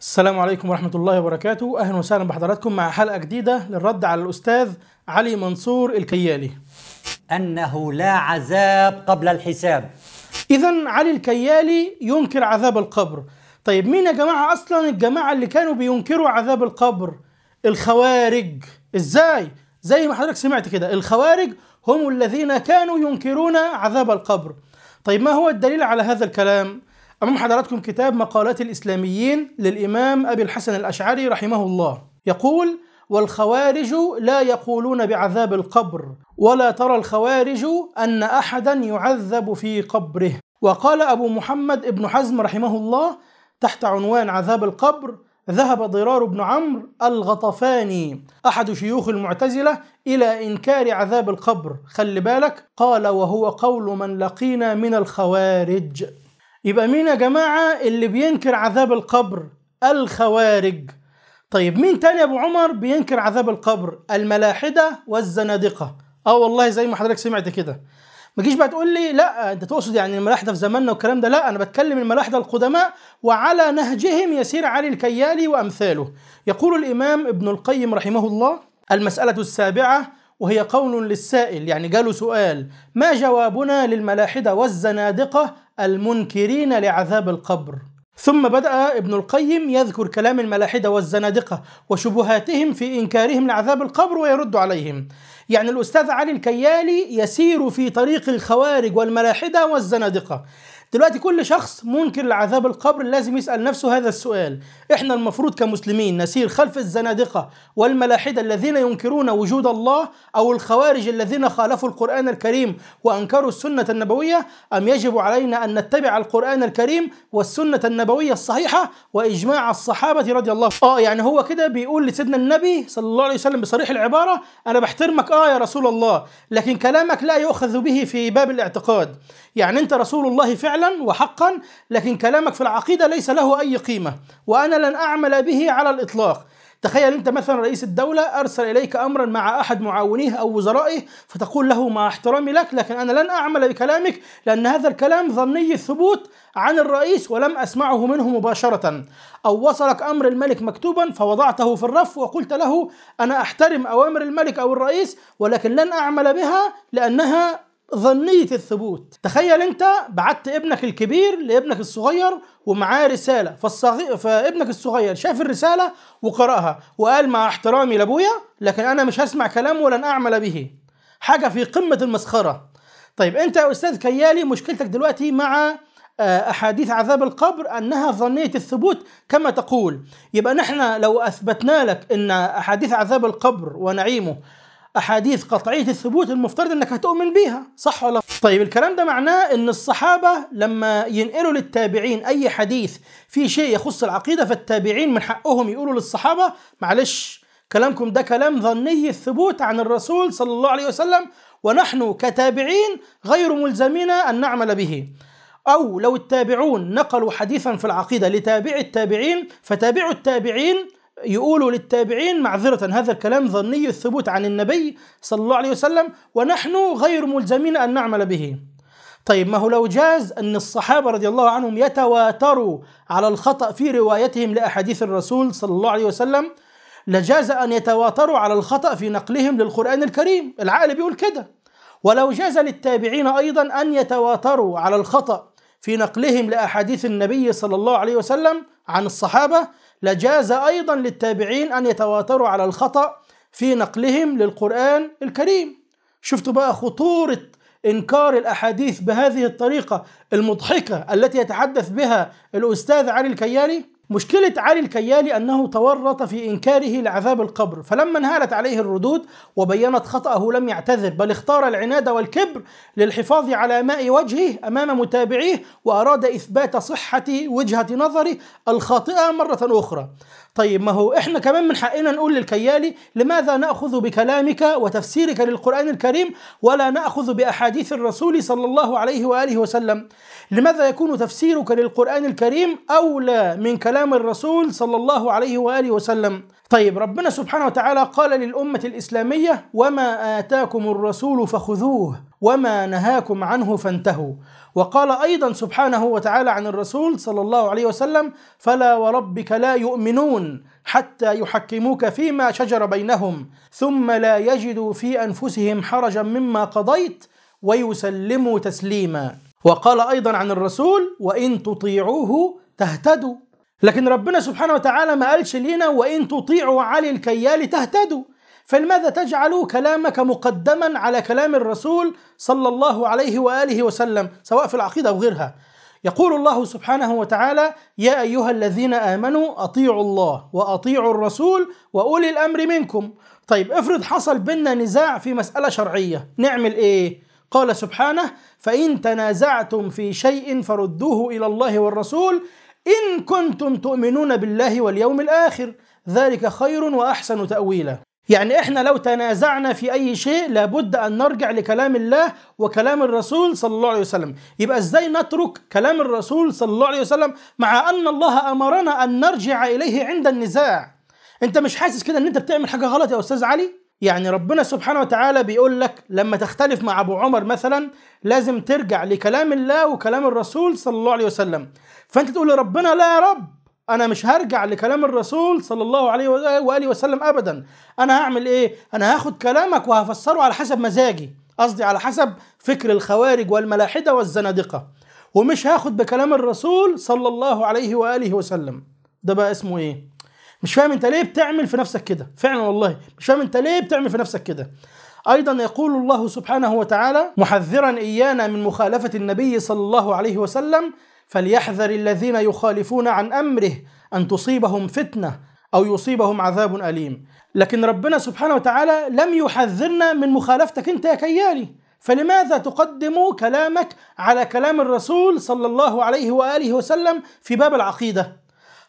السلام عليكم ورحمة الله وبركاته أهلا وسهلا بحضراتكم مع حلقة جديدة للرد على الأستاذ علي منصور الكيالي أنه لا عذاب قبل الحساب إذا علي الكيالي ينكر عذاب القبر طيب مين يا جماعة أصلا الجماعة اللي كانوا بينكروا عذاب القبر الخوارج إزاي؟ زي ما حضرتك سمعت كده الخوارج هم الذين كانوا ينكرون عذاب القبر طيب ما هو الدليل على هذا الكلام؟ أمام حضراتكم كتاب مقالات الإسلاميين للإمام أبي الحسن الأشعري رحمه الله يقول والخوارج لا يقولون بعذاب القبر ولا ترى الخوارج أن أحدا يعذب في قبره وقال أبو محمد ابن حزم رحمه الله تحت عنوان عذاب القبر ذهب ضرار بن عمرو الغطفاني أحد شيوخ المعتزلة إلى إنكار عذاب القبر خلي بالك قال وهو قول من لقينا من الخوارج يبقى مين يا جماعة اللي بينكر عذاب القبر الخوارج طيب مين تاني يا أبو عمر بينكر عذاب القبر الملاحدة والزنادقة اه والله زي ما حضرتك سمعت كده ما تجيش بقى تقول لي لا انت تقصد يعني الملاحده في زماننا والكلام ده لا انا بتكلم الملاحده القدماء وعلى نهجهم يسير علي الكيالي وامثاله يقول الامام ابن القيم رحمه الله المساله السابعه وهي قول للسائل يعني جاله سؤال ما جوابنا للملاحده والزنادقه المنكرين لعذاب القبر ثم بدأ ابن القيم يذكر كلام الملاحدة والزنادقة وشبهاتهم في إنكارهم لعذاب القبر ويرد عليهم يعني الأستاذ علي الكيالي يسير في طريق الخوارج والملاحدة والزنادقة دلوقتي كل شخص منكر لعذاب القبر لازم يسأل نفسه هذا السؤال احنا المفروض كمسلمين نسير خلف الزنادقة والملاحدة الذين ينكرون وجود الله أو الخوارج الذين خالفوا القرآن الكريم وأنكروا السنة النبوية أم يجب علينا أن نتبع القرآن الكريم والسنة النبوية الصحيحة وإجماع الصحابة رضي الله آه يعني هو كده بيقول لسيدنا النبي صلى الله عليه وسلم بصريح العبارة أنا بحترمك آه يا رسول الله لكن كلامك لا يؤخذ به في باب الاعتقاد يعني أنت رسول الله فعلا فعلا وحقا لكن كلامك في العقيدة ليس له أي قيمة وأنا لن أعمل به على الإطلاق تخيل انت مثلا رئيس الدوله ارسل اليك امرا مع احد معاونيه او وزرائه فتقول له مع احترامي لك لكن انا لن اعمل بكلامك لان هذا الكلام ظني الثبوت عن الرئيس ولم اسمعه منه مباشره او وصلك امر الملك مكتوبا فوضعته في الرف وقلت له انا احترم اوامر الملك او الرئيس ولكن لن اعمل بها لانها ظنية الثبوت تخيل انت بعت ابنك الكبير لابنك الصغير ومعاه رسالة فالصغير فابنك الصغير شاف الرسالة وقرأها وقال مع احترامي لابويا لكن انا مش هسمع كلامه ولن اعمل به حاجة في قمة المسخرة طيب انت يا استاذ كيالي مشكلتك دلوقتي مع آه، احاديث عذاب القبر انها ظنيه الثبوت كما تقول يبقى نحن لو اثبتنا لك ان احاديث عذاب القبر ونعيمه احاديث قطعيه الثبوت المفترض انك هتؤمن بيها صح ولا طيب الكلام ده معناه ان الصحابه لما ينقلوا للتابعين اي حديث في شيء يخص العقيده فالتابعين من حقهم يقولوا للصحابه معلش كلامكم ده كلام ظني الثبوت عن الرسول صلى الله عليه وسلم ونحن كتابعين غير ملزمين ان نعمل به أو لو التابعون نقلوا حديثا في العقيدة لتابع التابعين فتابع التابعين يقولوا للتابعين معذرة هذا الكلام ظني الثبوت عن النبي صلى الله عليه وسلم ونحن غير ملزمين أن نعمل به طيب ما هو لو جاز أن الصحابة رضي الله عنهم يتواتروا على الخطأ في روايتهم لأحاديث الرسول صلى الله عليه وسلم لجاز أن يتواتروا على الخطأ في نقلهم للقرآن الكريم العقل بيقول كده ولو جاز للتابعين أيضا أن يتواتروا على الخطأ في نقلهم لأحاديث النبي صلى الله عليه وسلم عن الصحابة لجاز أيضا للتابعين أن يتواتروا على الخطأ في نقلهم للقرآن الكريم شفتوا بقى خطورة إنكار الأحاديث بهذه الطريقة المضحكة التي يتحدث بها الأستاذ علي الكياني مشكلة علي الكيالي أنه تورط في إنكاره لعذاب القبر فلما انهالت عليه الردود وبينت خطأه لم يعتذر بل اختار العناد والكبر للحفاظ على ماء وجهه أمام متابعيه وأراد إثبات صحة وجهة نظره الخاطئة مرة أخرى طيب ما هو احنا كمان من حقنا نقول للكيالي لماذا ناخذ بكلامك وتفسيرك للقران الكريم ولا ناخذ باحاديث الرسول صلى الله عليه واله وسلم لماذا يكون تفسيرك للقران الكريم اولى من كلام الرسول صلى الله عليه واله وسلم طيب ربنا سبحانه وتعالى قال للامه الاسلاميه وما اتاكم الرسول فخذوه وما نهاكم عنه فانتهوا وقال أيضا سبحانه وتعالى عن الرسول صلى الله عليه وسلم فلا وربك لا يؤمنون حتى يحكموك فيما شجر بينهم ثم لا يجدوا في أنفسهم حرجا مما قضيت ويسلموا تسليما وقال أيضا عن الرسول وإن تطيعوه تهتدوا لكن ربنا سبحانه وتعالى ما قالش لنا وإن تطيعوا علي الكيال تهتدوا فلماذا تجعل كلامك مقدما على كلام الرسول صلى الله عليه واله وسلم سواء في العقيده او غيرها يقول الله سبحانه وتعالى يا ايها الذين امنوا اطيعوا الله واطيعوا الرسول واولي الامر منكم طيب افرض حصل بيننا نزاع في مساله شرعيه نعمل ايه قال سبحانه فان تنازعتم في شيء فردوه الى الله والرسول ان كنتم تؤمنون بالله واليوم الاخر ذلك خير واحسن تاويلا يعني احنا لو تنازعنا في اي شيء لابد ان نرجع لكلام الله وكلام الرسول صلى الله عليه وسلم يبقى ازاي نترك كلام الرسول صلى الله عليه وسلم مع ان الله امرنا ان نرجع اليه عند النزاع انت مش حاسس كده ان انت بتعمل حاجه غلط يا استاذ علي يعني ربنا سبحانه وتعالى بيقول لك لما تختلف مع ابو عمر مثلا لازم ترجع لكلام الله وكلام الرسول صلى الله عليه وسلم فانت تقول لربنا لا يا رب انا مش هرجع لكلام الرسول صلى الله عليه واله وسلم ابدا انا هعمل ايه انا هاخد كلامك وهفسره على حسب مزاجي قصدي على حسب فكر الخوارج والملاحده والزنادقه ومش هاخد بكلام الرسول صلى الله عليه واله وسلم ده بقى اسمه ايه مش فاهم انت ليه بتعمل في نفسك كده فعلا والله مش فاهم انت ليه بتعمل في نفسك كده ايضا يقول الله سبحانه وتعالى محذرا ايانا من مخالفه النبي صلى الله عليه وسلم فليحذر الذين يخالفون عن امره ان تصيبهم فتنه او يصيبهم عذاب اليم لكن ربنا سبحانه وتعالى لم يحذرنا من مخالفتك انت يا كيالي فلماذا تقدم كلامك على كلام الرسول صلى الله عليه واله وسلم في باب العقيده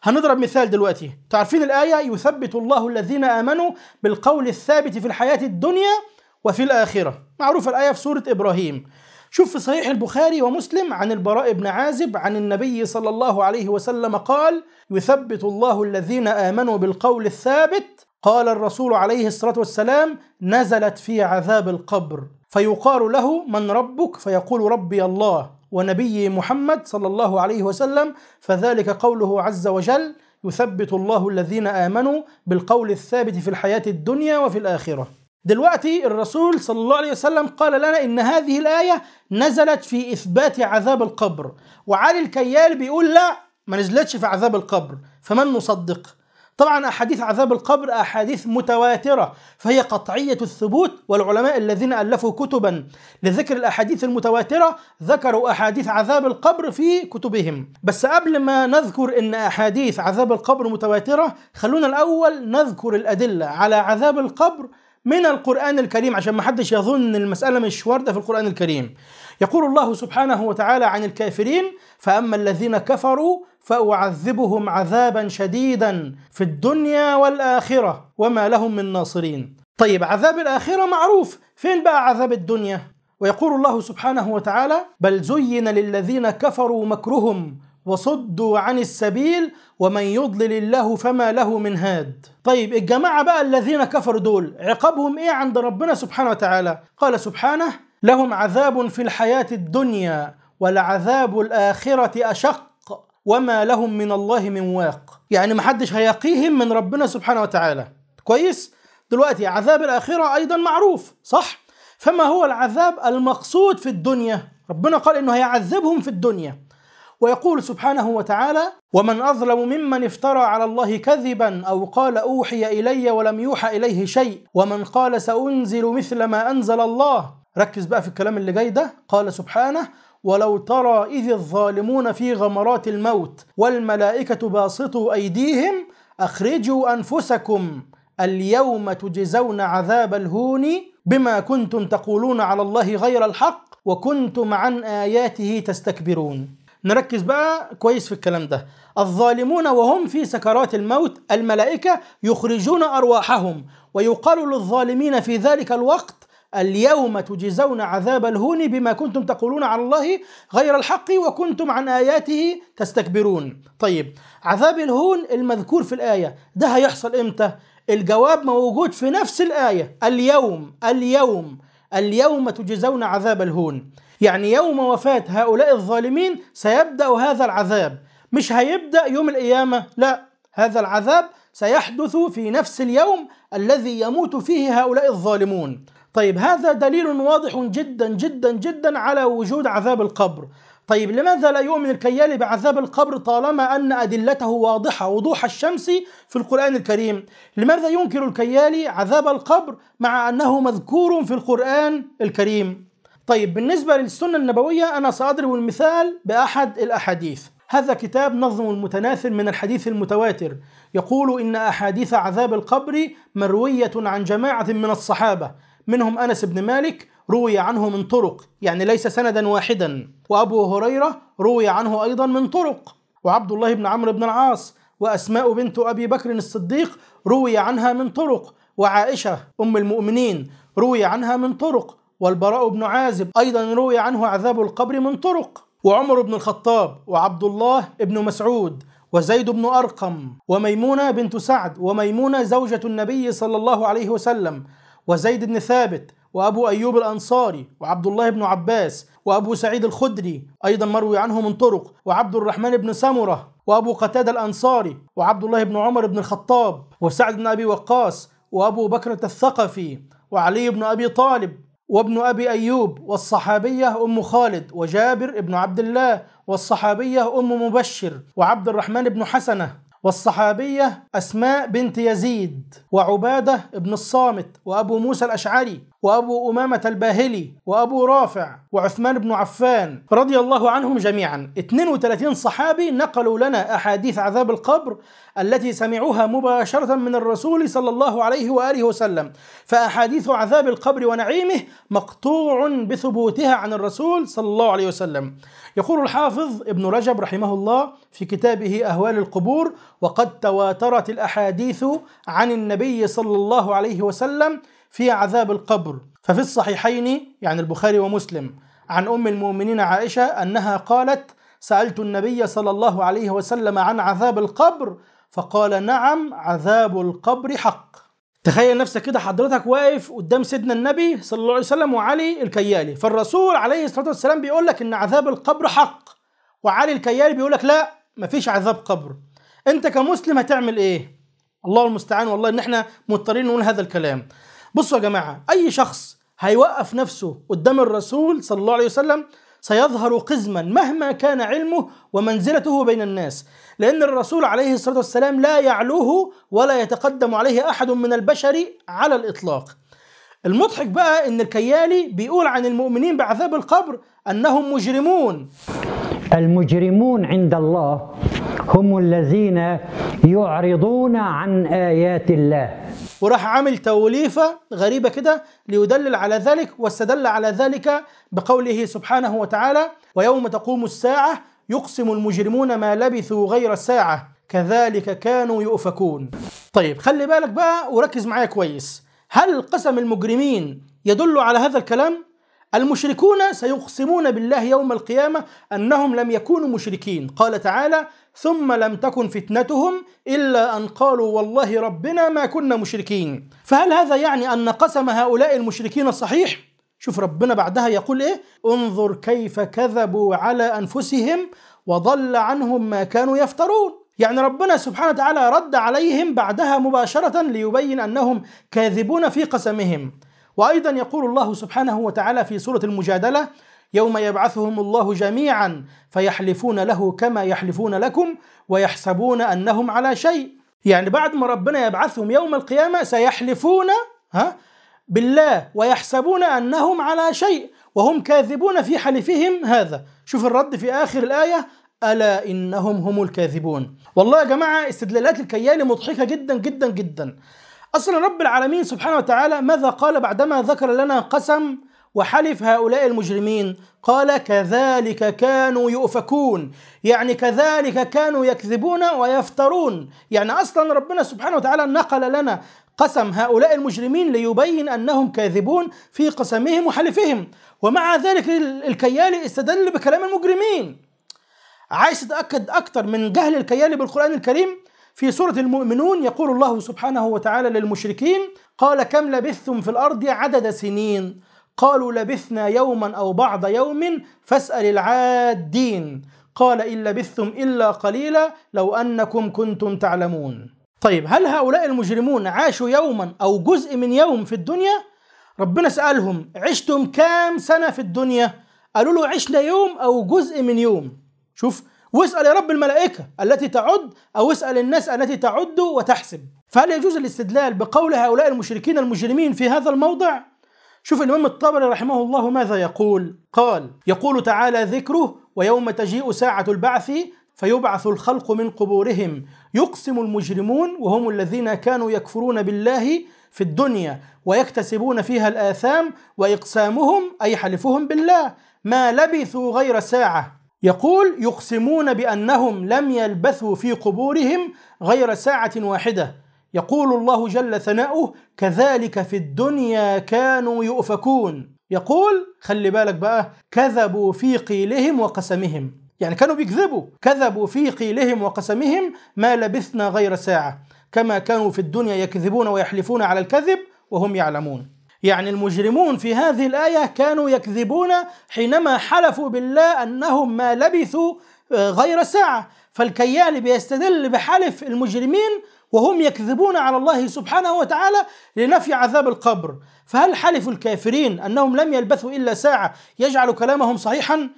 هنضرب مثال دلوقتي تعرفين الآية يثبت الله الذين آمنوا بالقول الثابت في الحياة الدنيا وفي الآخرة معروفة الآية في سورة إبراهيم شوف في صحيح البخاري ومسلم عن البراء بن عازب عن النبي صلى الله عليه وسلم قال يثبت الله الذين آمنوا بالقول الثابت قال الرسول عليه الصلاة والسلام نزلت في عذاب القبر فيقال له من ربك فيقول ربي الله ونبي محمد صلى الله عليه وسلم فذلك قوله عز وجل يثبت الله الذين آمنوا بالقول الثابت في الحياة الدنيا وفي الآخرة دلوقتي الرسول صلى الله عليه وسلم قال لنا ان هذه الايه نزلت في اثبات عذاب القبر وعلي الكيال بيقول لا ما نزلتش في عذاب القبر فمن نصدق طبعا احاديث عذاب القبر احاديث متواتره فهي قطعيه الثبوت والعلماء الذين الفوا كتبا لذكر الاحاديث المتواتره ذكروا احاديث عذاب القبر في كتبهم بس قبل ما نذكر ان احاديث عذاب القبر متواتره خلونا الاول نذكر الادله على عذاب القبر من القرآن الكريم عشان ما حدش يظن ان المسألة مش واردة في القرآن الكريم يقول الله سبحانه وتعالى عن الكافرين فأما الذين كفروا فأعذبهم عذابا شديدا في الدنيا والآخرة وما لهم من ناصرين طيب عذاب الآخرة معروف فين بقى عذاب الدنيا ويقول الله سبحانه وتعالى بل زين للذين كفروا مكرهم وصدوا عن السبيل ومن يضلل الله فما له من هاد طيب الجماعة بقى الذين كفروا دول عقابهم ايه عند ربنا سبحانه وتعالى قال سبحانه لهم عذاب في الحياة الدنيا ولعذاب الآخرة أشق وما لهم من الله من واق يعني محدش هيقيهم من ربنا سبحانه وتعالى كويس دلوقتي عذاب الآخرة أيضا معروف صح فما هو العذاب المقصود في الدنيا ربنا قال إنه هيعذبهم في الدنيا ويقول سبحانه وتعالى ومن أظلم ممن افترى على الله كذبا أو قال أوحي إلي ولم يوحى إليه شيء ومن قال سأنزل مثل ما أنزل الله ركز بقى في الكلام اللي جاي ده قال سبحانه ولو ترى إذ الظالمون في غمرات الموت والملائكة باسطوا أيديهم أخرجوا أنفسكم اليوم تجزون عذاب الهون بما كنتم تقولون على الله غير الحق وكنتم عن آياته تستكبرون نركز بقى كويس في الكلام ده الظالمون وهم في سكرات الموت الملائكة يخرجون أرواحهم ويقال للظالمين في ذلك الوقت اليوم تجزون عذاب الهون بما كنتم تقولون على الله غير الحق وكنتم عن آياته تستكبرون طيب عذاب الهون المذكور في الآية ده هيحصل إمتى؟ الجواب موجود في نفس الآية اليوم اليوم اليوم تجزون عذاب الهون يعني يوم وفاة هؤلاء الظالمين سيبدأ هذا العذاب مش هيبدأ يوم القيامة لا هذا العذاب سيحدث في نفس اليوم الذي يموت فيه هؤلاء الظالمون طيب هذا دليل واضح جدا جدا جدا على وجود عذاب القبر طيب لماذا لا يؤمن الكيالي بعذاب القبر طالما أن أدلته واضحة وضوح الشمس في القرآن الكريم لماذا ينكر الكيالي عذاب القبر مع أنه مذكور في القرآن الكريم طيب بالنسبة للسنة النبوية أنا سأضرب المثال بأحد الأحاديث هذا كتاب نظم متناثر من الحديث المتواتر يقول إن أحاديث عذاب القبر مروية عن جماعة من الصحابة منهم أنس بن مالك روي عنه من طرق يعني ليس سندا واحدا وأبو هريرة روي عنه أيضا من طرق وعبد الله بن عمرو بن العاص وأسماء بنت أبي بكر الصديق روي عنها من طرق وعائشة أم المؤمنين روي عنها من طرق والبراء بن عازب أيضا روي عنه عذاب القبر من طرق وعمر بن الخطاب وعبد الله بن مسعود وزيد بن أرقم وميمونة بنت سعد وميمونة زوجة النبي صلى الله عليه وسلم وزيد بن ثابت وأبو أيوب الأنصاري وعبد الله بن عباس وأبو سعيد الخدري أيضا مروي عنه من طرق وعبد الرحمن بن سمرة وأبو قتادة الأنصاري وعبد الله بن عمر بن الخطاب وسعد بن أبي وقاص وأبو بكرة الثقفي وعلي بن أبي طالب وابن أبي أيوب والصحابية أم خالد وجابر بن عبد الله والصحابية أم مبشر وعبد الرحمن بن حسنة والصحابية أسماء بنت يزيد وعبادة بن الصامت وأبو موسى الأشعري وأبو أمامة الباهلي وأبو رافع وعثمان بن عفان رضي الله عنهم جميعا 32 صحابي نقلوا لنا أحاديث عذاب القبر التي سمعوها مباشرة من الرسول صلى الله عليه وآله وسلم فأحاديث عذاب القبر ونعيمه مقطوع بثبوتها عن الرسول صلى الله عليه وسلم يقول الحافظ ابن رجب رحمه الله في كتابه أهوال القبور وقد تواترت الأحاديث عن النبي صلى الله عليه وسلم في عذاب القبر ففي الصحيحين يعني البخاري ومسلم عن أم المؤمنين عائشة أنها قالت سألت النبي صلى الله عليه وسلم عن عذاب القبر فقال نعم عذاب القبر حق تخيل نفسك كده حضرتك واقف قدام سيدنا النبي صلى الله عليه وسلم وعلي الكيالي فالرسول عليه الصلاة والسلام بيقول لك إن عذاب القبر حق وعلي الكيالي بيقول لك لا مفيش عذاب قبر انت كمسلم هتعمل ايه الله المستعان والله ان احنا مضطرين نقول هذا الكلام بصوا يا جماعة أي شخص هيوقف نفسه قدام الرسول صلى الله عليه وسلم سيظهر قزما مهما كان علمه ومنزلته بين الناس لأن الرسول عليه الصلاة والسلام لا يعلوه ولا يتقدم عليه أحد من البشر على الإطلاق المضحك بقى إن الكيالي بيقول عن المؤمنين بعذاب القبر أنهم مجرمون المجرمون عند الله هم الذين يعرضون عن آيات الله وراح عامل توليفة غريبة كده ليدلل على ذلك واستدل على ذلك بقوله سبحانه وتعالى ويوم تقوم الساعة يقسم المجرمون ما لبثوا غير ساعة كذلك كانوا يؤفكون طيب خلي بالك بقى وركز معايا كويس هل قسم المجرمين يدل على هذا الكلام؟ المشركون سيقسمون بالله يوم القيامة أنهم لم يكونوا مشركين قال تعالى ثم لم تكن فتنتهم إلا أن قالوا والله ربنا ما كنا مشركين فهل هذا يعني أن قسم هؤلاء المشركين صحيح؟ شوف ربنا بعدها يقول إيه انظر كيف كذبوا على أنفسهم وضل عنهم ما كانوا يفترون يعني ربنا سبحانه وتعالى رد عليهم بعدها مباشرة ليبين أنهم كاذبون في قسمهم وأيضا يقول الله سبحانه وتعالى في سورة المجادلة يوم يبعثهم الله جميعا فيحلفون له كما يحلفون لكم ويحسبون أنهم على شيء يعني بعد ما ربنا يبعثهم يوم القيامة سيحلفون ها بالله ويحسبون أنهم على شيء وهم كاذبون في حلفهم هذا شوف الرد في آخر الآية ألا إنهم هم الكاذبون والله يا جماعة استدلالات الكيالي مضحكة جدا جدا جدا أصلا رب العالمين سبحانه وتعالى ماذا قال بعدما ذكر لنا قسم وحلف هؤلاء المجرمين قال كذلك كانوا يؤفكون يعني كذلك كانوا يكذبون ويفترون يعني أصلا ربنا سبحانه وتعالى نقل لنا قسم هؤلاء المجرمين ليبين أنهم كاذبون في قسمهم وحلفهم ومع ذلك الكيالي استدل بكلام المجرمين عايز تأكد أكثر من جهل الكيالي بالقرآن الكريم في سورة المؤمنون يقول الله سبحانه وتعالى للمشركين قال كم لبثتم في الأرض عدد سنين قالوا لبثنا يوما أو بعض يوم فاسأل العادين قال إن لبثتم إلا قليلا لو أنكم كنتم تعلمون طيب هل هؤلاء المجرمون عاشوا يوما أو جزء من يوم في الدنيا؟ ربنا سألهم عشتم كام سنة في الدنيا؟ قالوا له عشنا يوم أو جزء من يوم شوف واسأل يا رب الملائكة التي تعد أو اسأل الناس التي تعد وتحسب فهل يجوز الاستدلال بقول هؤلاء المشركين المجرمين في هذا الموضع؟ شوف الإمام الطبري رحمه الله ماذا يقول قال يقول تعالى ذكره ويوم تجيء ساعة البعث فيبعث الخلق من قبورهم يقسم المجرمون وهم الذين كانوا يكفرون بالله في الدنيا ويكتسبون فيها الآثام وإقسامهم أي حلفهم بالله ما لبثوا غير ساعة يقول يقسمون بأنهم لم يلبثوا في قبورهم غير ساعة واحدة يقول الله جل ثناؤه كذلك في الدنيا كانوا يؤفكون يقول خلي بالك بقى كذبوا في قيلهم وقسمهم يعني كانوا بيكذبوا كذبوا في قيلهم وقسمهم ما لبثنا غير ساعة كما كانوا في الدنيا يكذبون ويحلفون على الكذب وهم يعلمون يعني المجرمون في هذه الآية كانوا يكذبون حينما حلفوا بالله أنهم ما لبثوا آه، غير ساعة فالكيان بيستدل بحلف المجرمين وهم يكذبون على الله سبحانه وتعالى لنفي عذاب القبر فهل حلف الكافرين أنهم لم يلبثوا إلا ساعة يجعل كلامهم صحيحا؟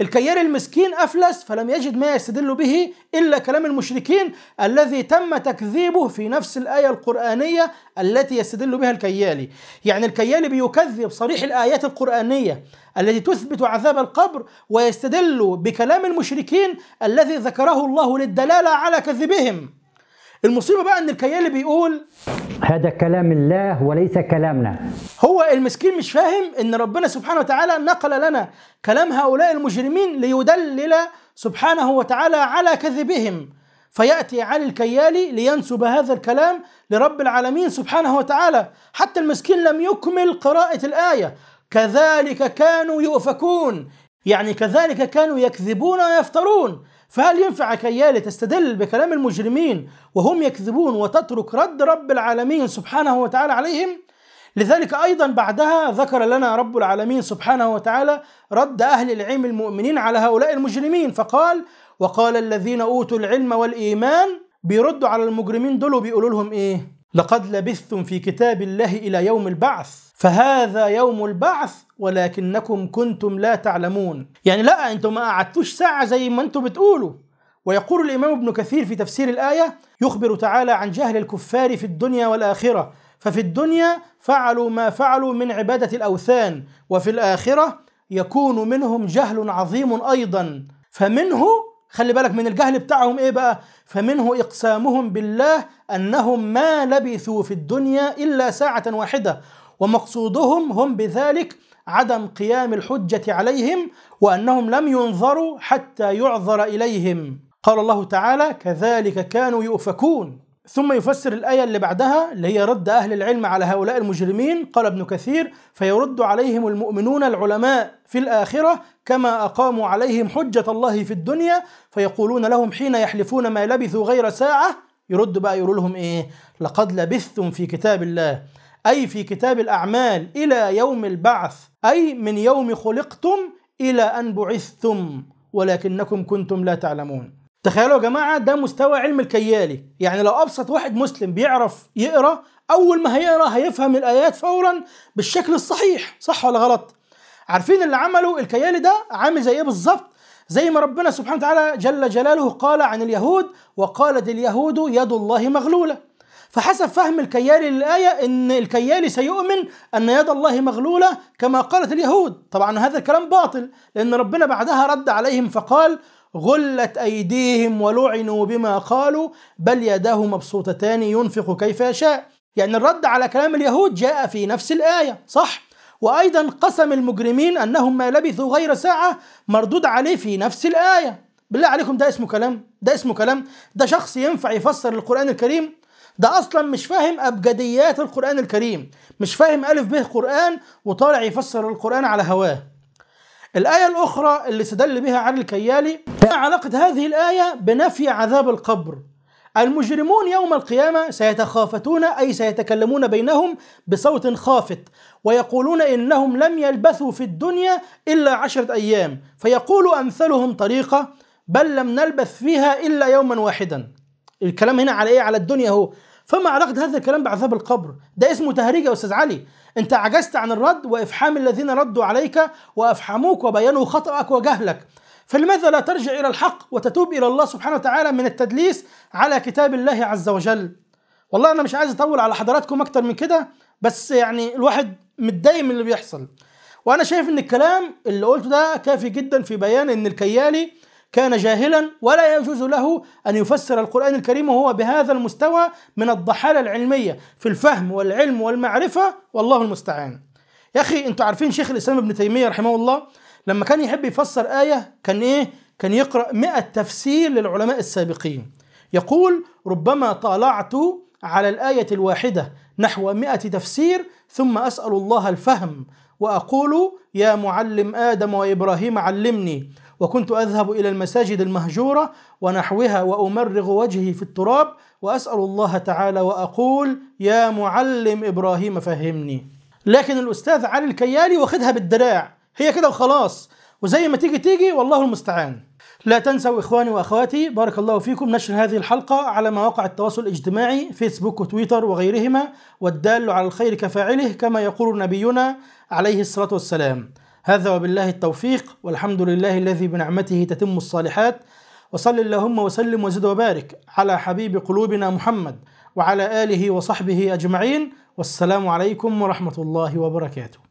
الكيار المسكين أفلس فلم يجد ما يستدل به إلا كلام المشركين الذي تم تكذيبه في نفس الآية القرآنية التي يستدل بها الكيالي يعني الكيالي بيكذب صريح الآيات القرآنية التي تثبت عذاب القبر ويستدل بكلام المشركين الذي ذكره الله للدلالة على كذبهم المصيبه بقى ان الكيالي بيقول هذا كلام الله وليس كلامنا هو المسكين مش فاهم ان ربنا سبحانه وتعالى نقل لنا كلام هؤلاء المجرمين ليدلل سبحانه وتعالى على كذبهم فياتي علي الكيالي لينسب هذا الكلام لرب العالمين سبحانه وتعالى حتى المسكين لم يكمل قراءه الايه كذلك كانوا يؤفكون يعني كذلك كانوا يكذبون ويفترون فهل ينفع كيالي تستدل بكلام المجرمين وهم يكذبون وتترك رد رب العالمين سبحانه وتعالى عليهم لذلك أيضا بعدها ذكر لنا رب العالمين سبحانه وتعالى رد أهل العلم المؤمنين على هؤلاء المجرمين فقال وقال الذين أوتوا العلم والإيمان بيردوا على المجرمين دول وبيقولوا لهم إيه لقد لبثتم في كتاب الله إلى يوم البعث فهذا يوم البعث ولكنكم كنتم لا تعلمون يعني لا أنتم ما قعدتوش ساعة زي ما أنتم بتقولوا ويقول الإمام ابن كثير في تفسير الآية يخبر تعالى عن جهل الكفار في الدنيا والآخرة ففي الدنيا فعلوا ما فعلوا من عبادة الأوثان وفي الآخرة يكون منهم جهل عظيم أيضا فمنه خلي بالك من الجهل بتاعهم ايه بقى فمنه اقسامهم بالله انهم ما لبثوا في الدنيا الا ساعه واحده ومقصودهم هم بذلك عدم قيام الحجه عليهم وانهم لم ينظروا حتى يعذر اليهم قال الله تعالى كذلك كانوا يؤفكون ثم يفسر الآية اللي بعدها اللي هي رد أهل العلم على هؤلاء المجرمين قال ابن كثير فيرد عليهم المؤمنون العلماء في الآخرة كما أقاموا عليهم حجة الله في الدنيا فيقولون لهم حين يحلفون ما لبثوا غير ساعة يرد بقى يقول لهم إيه لقد لبثتم في كتاب الله أي في كتاب الأعمال إلى يوم البعث أي من يوم خلقتم إلى أن بعثتم ولكنكم كنتم لا تعلمون تخيلوا يا جماعه ده مستوى علم الكيالي يعني لو ابسط واحد مسلم بيعرف يقرا اول ما هيقرا هيفهم الايات فورا بالشكل الصحيح صح ولا غلط عارفين اللي عمله الكيالي ده عامل زي ايه بالظبط زي ما ربنا سبحانه وتعالى جل جلاله قال عن اليهود وقالت اليهود يد الله مغلوله فحسب فهم الكيالي للآية أن الكيالي سيؤمن أن يد الله مغلولة كما قالت اليهود طبعا هذا الكلام باطل لأن ربنا بعدها رد عليهم فقال غلت أيديهم ولعنوا بما قالوا بل يداه مبسوطتان ينفق كيف يشاء يعني الرد على كلام اليهود جاء في نفس الآية صح؟ وأيضا قسم المجرمين أنهم ما لبثوا غير ساعة مردود عليه في نفس الآية بالله عليكم ده اسمه كلام ده اسمه كلام ده شخص ينفع يفسر القرآن الكريم ده أصلا مش فاهم أبجديات القرآن الكريم مش فاهم ألف به قرآن وطالع يفسر القرآن على هواه الآية الأخرى اللي استدل بها عن الكيالي علاقة هذه الآية بنفي عذاب القبر المجرمون يوم القيامة سيتخافتون أي سيتكلمون بينهم بصوت خافت ويقولون إنهم لم يلبثوا في الدنيا إلا عشرة أيام فيقول أمثلهم طريقة بل لم نلبث فيها إلا يوما واحدا الكلام هنا على إيه على الدنيا هو فما علاقه هذا الكلام بعذاب القبر ده اسمه تهريج يا استاذ علي انت عجزت عن الرد وافحام الذين ردوا عليك وافحموك وبينوا خطاك وجهلك فلماذا لا ترجع الى الحق وتتوب الى الله سبحانه وتعالى من التدليس على كتاب الله عز وجل والله انا مش عايز اطول على حضراتكم اكتر من كده بس يعني الواحد متضايق من اللي بيحصل وانا شايف ان الكلام اللي قلته ده كافي جدا في بيان ان الكيالي كان جاهلا ولا يجوز له أن يفسر القرآن الكريم وهو بهذا المستوى من الضحالة العلمية في الفهم والعلم والمعرفة والله المستعان يا أخي أنتوا عارفين شيخ الإسلام ابن تيمية رحمه الله لما كان يحب يفسر آية كان إيه كان يقرأ مئة تفسير للعلماء السابقين يقول ربما طالعت على الآية الواحدة نحو مئة تفسير ثم أسأل الله الفهم وأقول يا معلم آدم وإبراهيم علمني وكنت أذهب إلى المساجد المهجورة ونحوها وأمرغ وجهي في التراب وأسأل الله تعالى وأقول يا معلم إبراهيم فهمني لكن الأستاذ علي الكيالي واخدها بالدراع هي كده وخلاص وزي ما تيجي تيجي والله المستعان لا تنسوا إخواني وأخواتي بارك الله فيكم نشر هذه الحلقة على مواقع التواصل الاجتماعي فيسبوك وتويتر وغيرهما والدال على الخير كفاعله كما يقول نبينا عليه الصلاة والسلام هذا وبالله التوفيق والحمد لله الذي بنعمته تتم الصالحات وصل اللهم وسلم وزد وبارك على حبيب قلوبنا محمد وعلى آله وصحبه أجمعين والسلام عليكم ورحمة الله وبركاته